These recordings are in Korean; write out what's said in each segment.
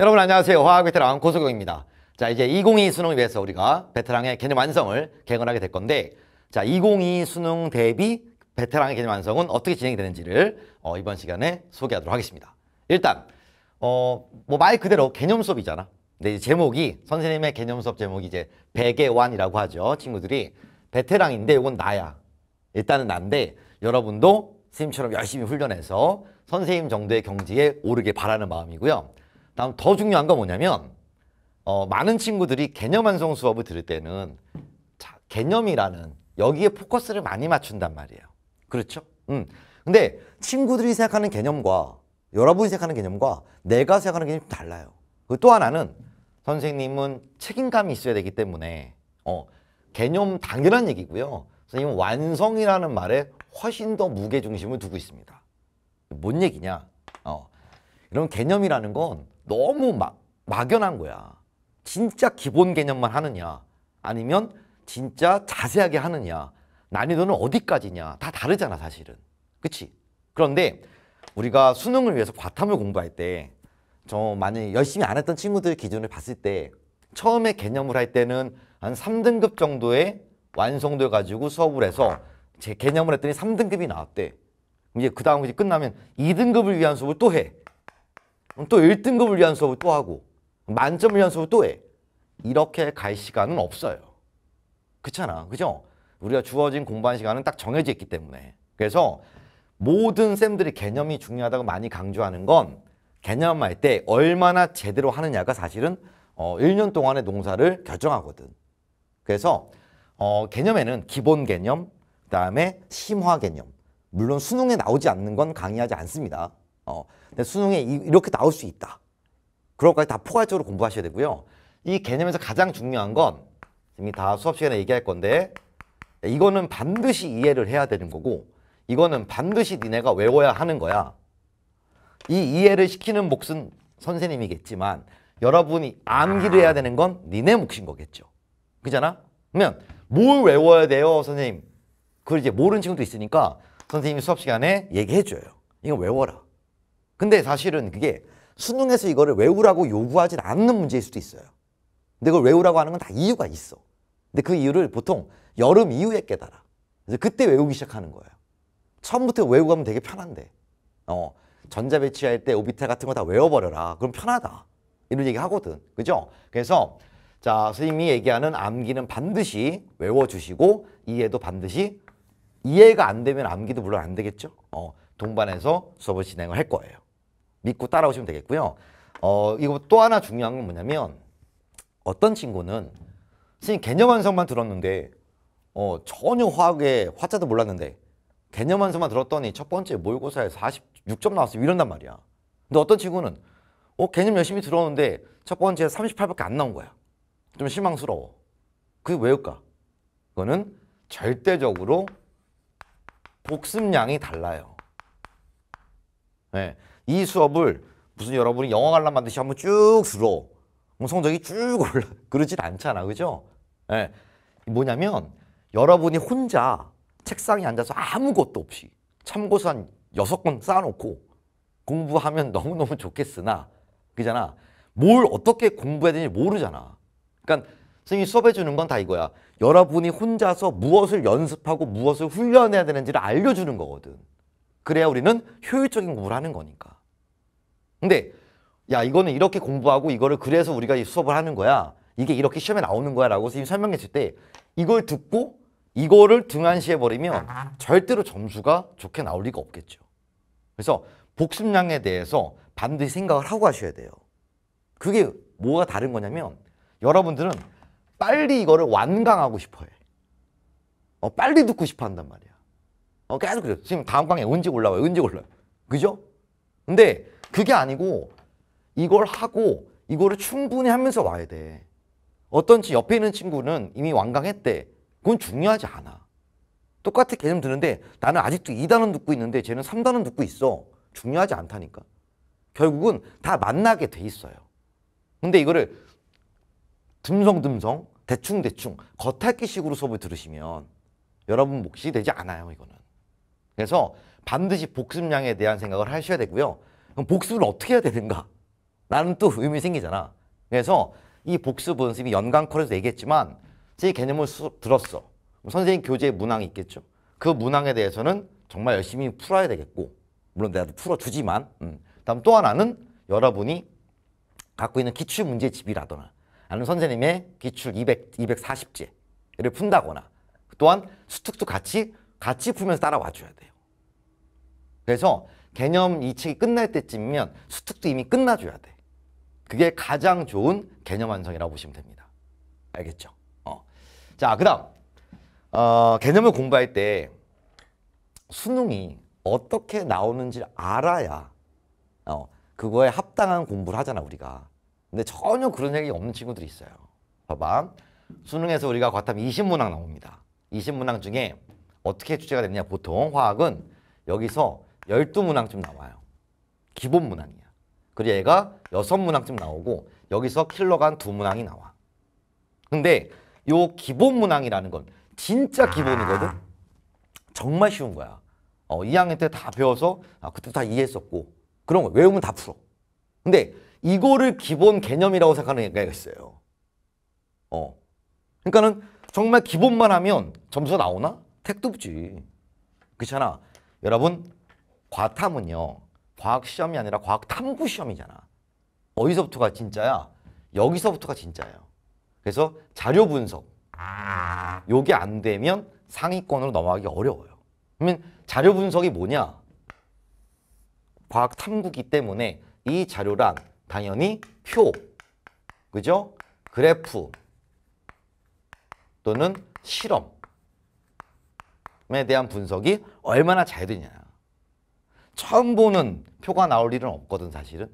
여러분 안녕하세요. 화학 베테랑 고소경입니다. 자 이제 2022 수능을 위해서 우리가 베테랑의 개념 완성을 개근하게될 건데 자 2022 수능 대비 베테랑의 개념 완성은 어떻게 진행이 되는지를 어, 이번 시간에 소개하도록 하겠습니다. 일단 어, 뭐 말 그대로 개념 수업이잖아. 근데 이제 제목이 선생님의 개념 수업 제목이 이제 백의완이라고 하죠. 친구들이 베테랑인데 이건 나야. 일단은 난데 여러분도 선생님처럼 열심히 훈련해서 선생님 정도의 경지에 오르길 바라는 마음이고요. 다음 더 중요한 건 뭐냐면 어, 많은 친구들이 개념 완성 수업을 들을 때는 자, 개념이라는 여기에 포커스를 많이 맞춘단 말이에요. 그렇죠? 음. 근데 친구들이 생각하는 개념과 여러분이 생각하는 개념과 내가 생각하는 개념이 달라요. 그 또 하나는 선생님은 책임감이 있어야 되기 때문에 어, 개념 당연한 얘기고요. 선생님은 완성이라는 말에 훨씬 더 무게중심을 두고 있습니다. 뭔 얘기냐? 어, 이런 개념이라는 건 너무 막, 막연한 거야. 진짜 기본 개념만 하느냐 아니면 진짜 자세하게 하느냐 난이도는 어디까지냐 다 다르잖아 사실은 그치? 그런데 우리가 수능을 위해서 과탐을 공부할 때 저 만약에 열심히 안 했던 친구들 기준을 봤을 때 처음에 개념을 할 때는 한 3등급 정도의 완성돼 가지고 수업을 해서 제 개념을 했더니 3등급이 나왔대 이제 그 다음 이제 끝나면 2등급을 위한 수업을 또해 그럼 또 1등급을 위한 수업을 또 하고 만점을 위한 수업을 또 해. 이렇게 갈 시간은 없어요. 그렇잖아. 그죠? 우리가 주어진 공부한 시간은 딱 정해져 있기 때문에. 그래서 모든 쌤들이 개념이 중요하다고 많이 강조하는 건 개념할 때 얼마나 제대로 하느냐가 사실은 어, 1년 동안의 농사를 결정하거든. 그래서 어, 개념에는 기본 개념, 그다음에 심화 개념. 물론 수능에 나오지 않는 건 강의하지 않습니다. 어, 근데 수능에 이렇게 나올 수 있다. 그런 것까지 다 포괄적으로 공부하셔야 되고요. 이 개념에서 가장 중요한 건 이미 다 수업 시간에 얘기할 건데 이거는 반드시 이해를 해야 되는 거고 이거는 반드시 니네가 외워야 하는 거야. 이 이해를 시키는 몫은 선생님이겠지만 여러분이 암기를 해야 되는 건 니네 몫인 거겠죠. 그잖아? 그러면 뭘 외워야 돼요, 선생님? 그걸 이제 모르는 친구도 있으니까 선생님이 수업 시간에 얘기해 줘요. 이거 외워라. 근데 사실은 그게 수능에서 이거를 외우라고 요구하진 않는 문제일 수도 있어요. 근데 그걸 외우라고 하는 건 다 이유가 있어. 근데 그 이유를 보통 여름 이후에 깨달아. 그래서 그때 외우기 시작하는 거예요. 처음부터 외우고 가면 되게 편한데. 어, 전자 배치할 때 오비탈 같은 거 다 외워버려라. 그럼 편하다. 이런 얘기 하거든. 그죠? 그래서 자, 선생님이 얘기하는 암기는 반드시 외워주시고 이해도 반드시 이해가 안 되면 암기도 물론 안 되겠죠. 어, 동반해서 수업을 진행을 할 거예요. 믿고 따라오시면 되겠고요. 어, 이거 또 하나 중요한 건 뭐냐면 어떤 친구는 선생님 개념 완성만 들었는데 어, 전혀 화학의 화자도 몰랐는데 개념 완성만 들었더니 첫 번째 모의고사에 46점 나왔어요. 이런단 말이야. 근데 어떤 친구는 어, 개념 열심히 들었는데 첫 번째 38밖에 안 나온 거야. 좀 실망스러워. 그게 왜일까? 그거는 절대적으로 복습량이 달라요. 네. 이 수업을 무슨 여러분이 영어 관람받듯시 한번 쭉 들어 성적이 쭉 올라 그러진 않잖아 그죠? 예. 뭐냐면 여러분이 혼자 책상에 앉아서 아무것도 없이 참고서 한여권 쌓아놓고 공부하면 너무너무 좋겠으나 그잖아 뭘 어떻게 공부해야 되는지 모르잖아 그러니까 선생님이 수업해 주는 건 다 이거야 여러분이 혼자서 무엇을 연습하고 무엇을 훈련해야 되는지를 알려주는 거거든 그래야 우리는 효율적인 공부를 하는 거니까 근데 야 이거는 이렇게 공부하고 이거를 그래서 우리가 이 수업을 하는 거야. 이게 이렇게 시험에 나오는 거야 라고 선생님이 설명했을 때 이걸 듣고 이거를 등한시해버리면 절대로 점수가 좋게 나올 리가 없겠죠. 그래서 복습량에 대해서 반드시 생각을 하고 하셔야 돼요. 그게 뭐가 다른 거냐면 여러분들은 빨리 이거를 완강하고 싶어해. 어, 빨리 듣고 싶어 한단 말이야. 어, 계속 그래요. 지금 다음 강에 언제 올라와요. 언제 올라와요. 그죠? 근데 그게 아니고 이걸 하고 이거를 충분히 하면서 와야 돼. 어떤 지 옆에 있는 친구는 이미 완강했대. 그건 중요하지 않아. 똑같이 개념 드는데 나는 아직도 2단원 듣고 있는데 쟤는 3단원 듣고 있어. 중요하지 않다니까. 결국은 다 만나게 돼 있어요. 근데 이거를 듬성듬성 대충대충 겉핥기식으로 수업을 들으시면 여러분 몫이 되지 않아요 이거는 그래서 반드시 복습량에 대한 생각을 하셔야 되고요 그럼 복습을 어떻게 해야 되는가? 라는 또 의문이 생기잖아. 그래서 이 복습 연습이 연간 콜에서 얘기했지만 제 개념을 수, 들었어. 선생님 교재에 문항이 있겠죠. 그 문항에 대해서는 정말 열심히 풀어야 되겠고 물론 내가 풀어주지만 음. 다음 또 하나는 여러분이 갖고 있는 기출문제집이라거나 아니면 선생님의 기출 200, 240제를 푼다거나 그 또한 수특도 같이 같이 풀면서 따라와 줘야 돼요. 그래서 개념 이책이 끝날 때쯤이면 수특도 이미 끝나줘야 돼. 그게 가장 좋은 개념 완성이라고 보시면 됩니다. 알겠죠? 어. 자, 그 다음 어, 개념을 공부할 때 수능이 어떻게 나오는지를 알아야 어, 그거에 합당한 공부를 하잖아 우리가. 근데 전혀 그런 얘기 없는 친구들이 있어요. 봐봐. 수능에서 우리가 과탐 20문항 나옵니다. 20문항 중에 어떻게 주제가 됐냐 보통 화학은 여기서 1 2 문항쯤 나와요. 기본 문항이야. 그리고 얘가 6 문항쯤 나오고 여기서 킬러가 한두 문항이 나와. 근데 요 기본 문항이라는 건 진짜 아. 기본이거든. 정말 쉬운 거야. 어, 2학년 때 다 배워서 아, 그때 다 이해했었고 그런 거 외우면 다 풀어. 근데 이거를 기본 개념이라고 생각하는 애가 있어요. 어. 그러니까는 정말 기본만 하면 점수가 나오나? 택도 없지. 그렇잖아. 여러분 과탐은요. 과학 시험이 아니라 과학 탐구 시험이잖아. 어디서부터가 진짜야? 여기서부터가 진짜예요. 그래서 자료 분석. 요게 안 되면 상위권으로 넘어가기 어려워요. 그러면 자료 분석이 뭐냐? 과학 탐구기 때문에 이 자료란 당연히 표, 그죠? 그래프 또는 실험에 대한 분석이 얼마나 잘 되냐. 처음 보는 표가 나올 일은 없거든 사실은.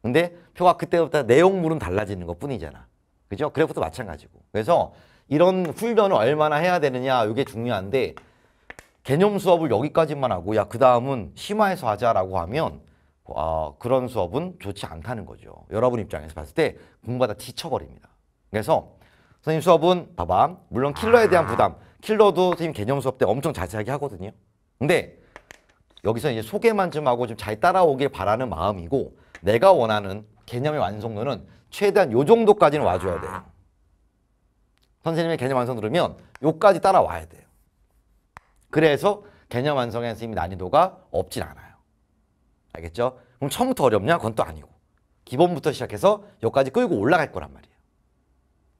근데 표가 그때부터 내용물은 달라지는 것 뿐이잖아. 그죠? 그래프도 마찬가지고. 그래서 이런 훈련을 얼마나 해야 되느냐 이게 중요한데 개념 수업을 여기까지만 하고 야그 다음은 심화해서 하자라고 하면 아, 그런 수업은 좋지 않다는 거죠. 여러분 입장에서 봤을 때 공부하다 지쳐버립니다. 그래서 선생님 수업은 봐봐 물론 킬러에 대한 부담 킬러도 선생님 개념 수업 때 엄청 자세하게 하거든요. 근데 여기서 이제 소개만 좀 하고 좀 잘 따라오길 바라는 마음이고 내가 원하는 개념의 완성도는 최대한 요 정도까지는 와줘야 돼요. 선생님의 개념 완성 들으면 요까지 따라와야 돼요. 그래서 개념 완성의 선생님 난이도가 없진 않아요. 알겠죠? 그럼 처음부터 어렵냐? 그건 또 아니고. 기본부터 시작해서 여기까지 끌고 올라갈 거란 말이에요.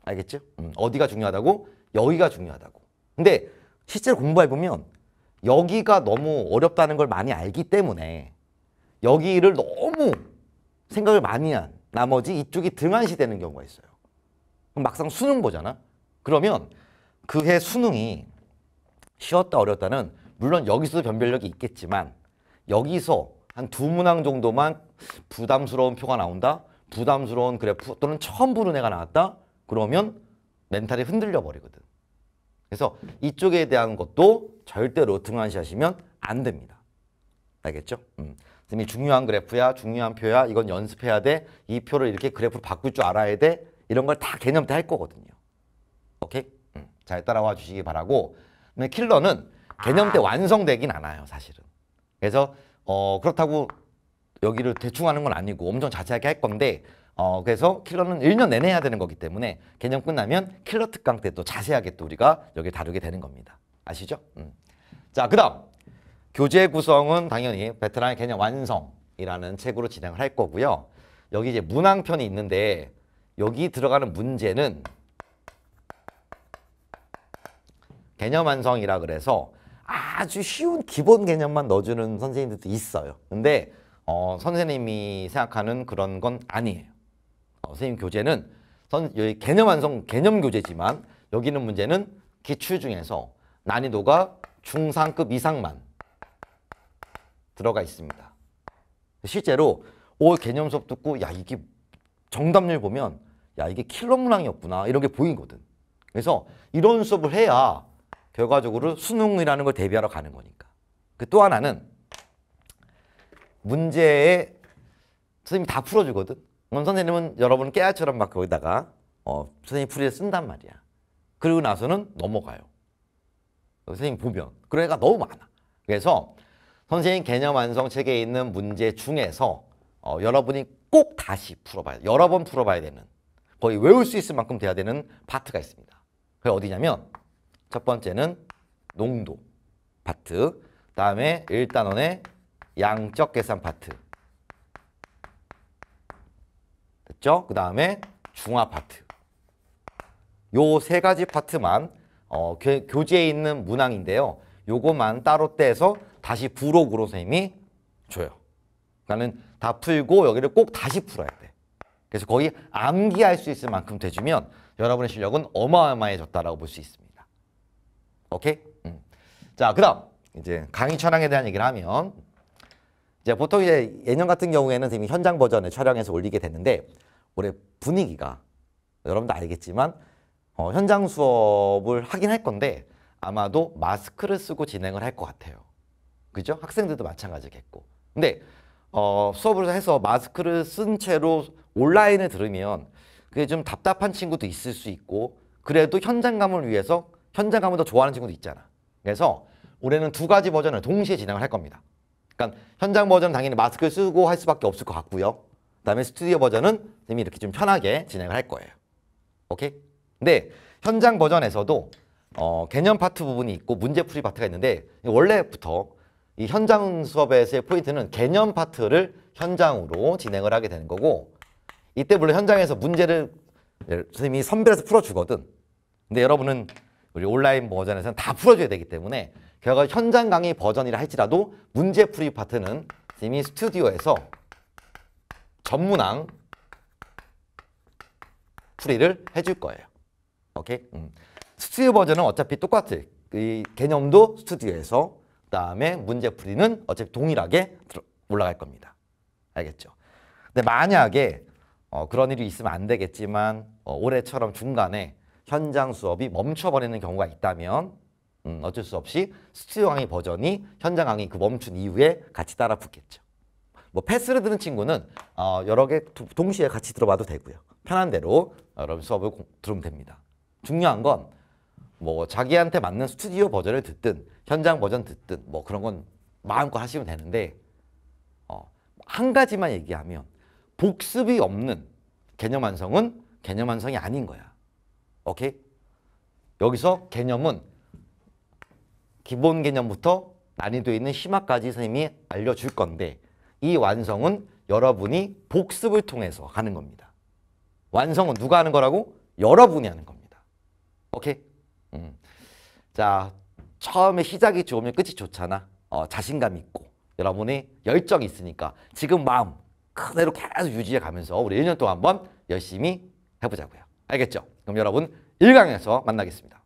알겠죠? 음, 어디가 중요하다고? 여기가 중요하다고. 근데 실제로 공부해보면 여기가 너무 어렵다는 걸 많이 알기 때문에 여기를 너무 생각을 많이 한 나머지 이쪽이 등한시 되는 경우가 있어요. 막상 수능 보잖아. 그러면 그해 수능이 쉬웠다 어렵다는 물론 여기서 변별력이 있겠지만 여기서 한 두 문항 정도만 부담스러운 표가 나온다. 부담스러운 그래프 또는 처음 보는 애가 나왔다. 그러면 멘탈이 흔들려 버리거든. 그래서 이쪽에 대한 것도 절대로 등한시하시면 안 됩니다. 알겠죠? 음. 선생님이 중요한 그래프야, 중요한 표야, 이건 연습해야 돼, 이 표를 이렇게 그래프로 바꿀 줄 알아야 돼, 이런 걸 다 개념 때 할 거거든요. 오케이? 음. 잘 따라와 주시기 바라고 근데 킬러는 개념 때 아. 완성되긴 않아요, 사실은. 그래서 어, 그렇다고 여기를 대충 하는 건 아니고 엄청 자세하게 할 건데 어, 그래서 킬러는 1년 내내 해야 되는 거기 때문에 개념 끝나면 킬러 특강 때 또 자세하게 또 우리가 여기 다루게 되는 겁니다. 아시죠? 음. 자, 그 다음. 교재 구성은 당연히 베트남의 개념 완성이라는 책으로 진행을 할 거고요. 여기 이제 문항편이 있는데 여기 들어가는 문제는 개념 완성이라 그래서 아주 쉬운 기본 개념만 넣어주는 선생님들도 있어요. 근데 어, 선생님이 생각하는 그런 건 아니에요. 어, 선생님 교재는 선, 여기 개념 완성 개념 교재지만 여기는 문제는 기출 중에서 난이도가 중상급 이상만 들어가 있습니다. 실제로 5월 개념 수업 듣고 야 이게 정답률 보면 야 이게 킬러 문항이었구나 이런 게 보이거든. 그래서 이런 수업을 해야 결과적으로 수능이라는 걸 대비하러 가는 거니까. 그 또 하나는 문제에 선생님이 다 풀어주거든. 그럼 선생님은 여러분 깨알처럼 막 거기다가 어, 선생님 풀이에 쓴단 말이야. 그리고 나서는 넘어가요. 선생님 보면. 그런 애가 너무 많아. 그래서 선생님 개념 완성 책에 있는 문제 중에서 어, 여러분이 꼭 다시 풀어봐야 돼. 여러 번 풀어봐야 되는 거의 외울 수 있을 만큼 돼야 되는 파트가 있습니다. 그게 어디냐면 첫 번째는 농도 파트 다음에 1단원의 양적 계산 파트 있죠. 그 다음에 중화 파트. 요 세 가지 파트만 어, 교, 재에 있는 문항인데요. 요것만 따로 떼서 다시 부록으로 선생님이 줘요. 나는다 풀고 여기를 꼭 다시 풀어야 돼. 그래서 거의 암기할 수 있을 만큼 돼주면 여러분의 실력은 어마어마해졌다라고 볼 수 있습니다. 오케이? 음. 자, 그 다음 이제 강의 촬영에 대한 얘기를 하면 이제 보통 이제 예년 같은 경우에는 선생님이 현장 버전을 촬영해서 올리게 됐는데 올해 분위기가 여러분도 알겠지만 어, 현장 수업을 하긴 할 건데 아마도 마스크를 쓰고 진행을 할 것 같아요. 그죠? 학생들도 마찬가지겠고. 근데 어, 수업을 해서 마스크를 쓴 채로 온라인을 들으면 그게 좀 답답한 친구도 있을 수 있고 그래도 현장감을 위해서 현장감을 더 좋아하는 친구도 있잖아. 그래서 올해는 두 가지 버전을 동시에 진행을 할 겁니다. 그러니까 현장 버전은 당연히 마스크를 쓰고 할 수밖에 없을 것 같고요. 그다음에 스튜디오 버전은 선생님이 이렇게 좀 편하게 진행을 할 거예요. 오케이? 근데 현장 버전에서도 어, 개념 파트 부분이 있고 문제 풀이 파트가 있는데 원래부터 이 현장 수업에서의 포인트는 개념 파트를 현장으로 진행을 하게 되는 거고 이때 물론 현장에서 문제를 선생님이 선별해서 풀어주거든 근데 여러분은 우리 온라인 버전에서는 다 풀어줘야 되기 때문에 결과 현장 강의 버전이라 할지라도 문제 풀이 파트는 선생님이 스튜디오에서 전문항 풀이를 해줄 거예요. 오케이? 음. 스튜디오 버전은 어차피 똑같아. 이 개념도 스튜디오에서 그 다음에 문제 풀이는 어차피 동일하게 올라갈 겁니다. 알겠죠? 근데 만약에 어, 그런 일이 있으면 안 되겠지만 어, 올해처럼 중간에 현장 수업이 멈춰버리는 경우가 있다면 음, 어쩔 수 없이 스튜디오 강의 버전이 현장 강의 그 멈춘 이후에 같이 따라 붙겠죠. 뭐 패스를 드는 친구는 어, 여러 개 동시에 같이 들어봐도 되고요. 편한 대로 어, 여러분 수업을 공, 들으면 됩니다. 중요한 건 뭐 자기한테 맞는 스튜디오 버전을 듣든 현장 버전 듣든 뭐 그런 건 마음껏 하시면 되는데 어, 한 가지만 얘기하면 복습이 없는 개념 완성은 개념 완성이 아닌 거야. 오케이? 여기서 개념은 기본 개념부터 난이도 있는 심화까지 선생님이 알려줄 건데 이 완성은 여러분이 복습을 통해서 하는 겁니다. 완성은 누가 하는 거라고? 여러분이 하는 겁니다. 오케이? 음. 자, 처음에 시작이 좋으면 끝이 좋잖아. 어, 자신감 있고 여러분의 열정이 있으니까 지금 마음 그대로 계속 유지해 가면서 우리 1년 동안 한번 열심히 해보자고요. 알겠죠? 그럼 여러분 1강에서 만나겠습니다.